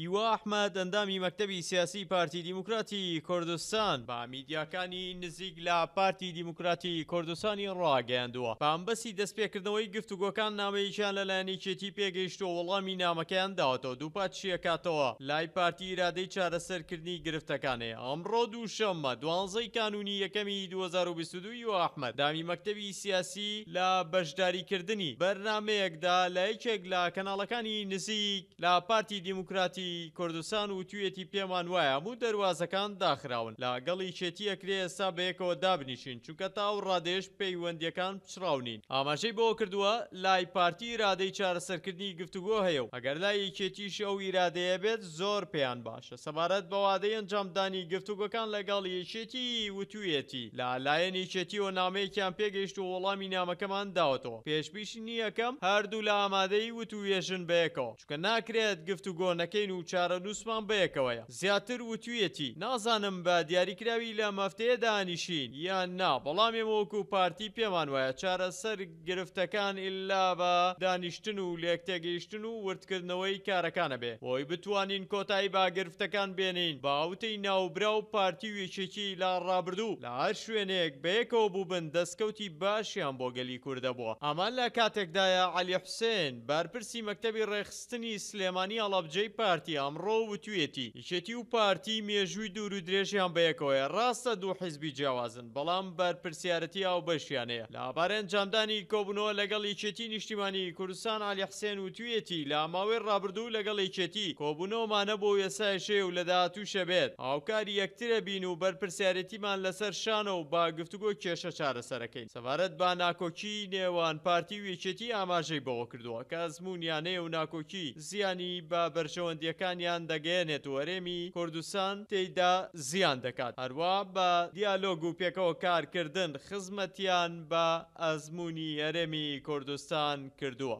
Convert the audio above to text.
هیوا ئەحمەد ئەندامی مەکتەبی سیاسی پارتی دیموکراتی کوردستان با میدیاکانی نزیک لە پارتی دیموکراتی کوردستانی ڕاگەاندووە بامبەسی دەستپێکردنەوەی گفتوگۆکان نامەیەکیان لەلایەنێکێتی پێگەیشتوە وەڵامی نامەکەیان داوەتەوە دووپات شیەکاتەوە لای پارتی ئرادەی چارەسەرکردنی گرفتەکانێ ئەمڕۆ دوو شەممە دوانزەی کانونی یەکەمی 2022 و ئەحمەد دامی مەکتەبی سیاسی لە بەشداریکردنی بەرنمەیەکدا لایەکێک لە کەناڵەکانی نزیک لە پارتی دیموکراتی وڵاتی کوردستان و توویەتی پێمان وایە هەموو دەواازەکان داخراون لا گەڵی چێتی ئەکرێ ئێستا بەیەکەوە دابنیشین چونکە تاو ڕادێش پەیوەندیەکان پچراونین ئاماژەی بۆ کردووە لای پارتی رادەی چارەسەرکردنی گفتوگۆ هەیە و ئەگەر لای کێتیش ئەو ئیرادەیە بێت زۆر پێیان باشە سەبارەت بەوادەی ئەنجامدانی گفتوگەکان لەگەڵ یەکێتی وتوویەتی لا لایەنی چێتی و نامەیەکیان پێگەیشت و وەڵامی نامەکەمان داوەتەوە پێشبیشی نیەکەم هەردوو لە ئامادەی وتوێژن بەیەکەوە چکە ناکرێت گفتوگۆنەکەین و و چارە نووسمان بەیەکەوەیە زیاتر وتویەتی نازانم بە دیاریکراوی لە مەفتەیە دانیشین یان نا بەڵام ێمەوەکو پارتی پێمان وایە چارە سەر گرفتەکان ئللا بە دانیشتن و لێکتەگەیشتن و وردکردنەوەی کارەکانە بێ بۆی بتوانین کۆتایی باگرفتەکان بێنین باوتەی ناوبرا و پارتی وێچێکی لا ڕابردوو لە هەر شوێنێک بەیەکەوە بووبن دەستکەوتی باشیان بۆ گەلی کووردەبووە ئەمان لە کاتێکدایە علی حوسێن بارپرسی مەکتتەبی ڕێخستنی سلێمانی ئەڵەبجەی پارتی کاتی ئەمڕۆ وتوێتی یشێتی و پارتی مێژووی دوور و درێژیان بەیەکەوەی ڕاستە دوو حیزبی جیاوازن بەڵام بەرپرسیارەتی ئاو بەشیانەیە لە ئابارێن جامدانی کۆبنەوە لەگەڵ یچێتی نیشتیمانی کوردستان علی حسێن و توێتی لە ماوەی ڕابردوو لەگەڵ یچێتی کۆبوونەوەمانە بۆ یەسای شێ و لە داهاتوشە بێت ئاوکاری یەکترە بین و بەرپرسیارەتیمان لەسەر شانە و با گفتوگۆ کێشە چارەسەرەکەی سەفارەت با ناکۆکی نێوان پارتی و یەکێتی ئاماژەی بەوە کردووە کە زمونیانەیە و ناکۆکی زیانی با بەرژەوەندیەکە شتەکانیان دەگەێنێت وەرێمی کوردستان تێیدا زیان دەکات هەروە بە دیالۆگ و پێکەوە کارکردن خزمەتیان بە ئەزمموی یارێمی کوردستان کردووە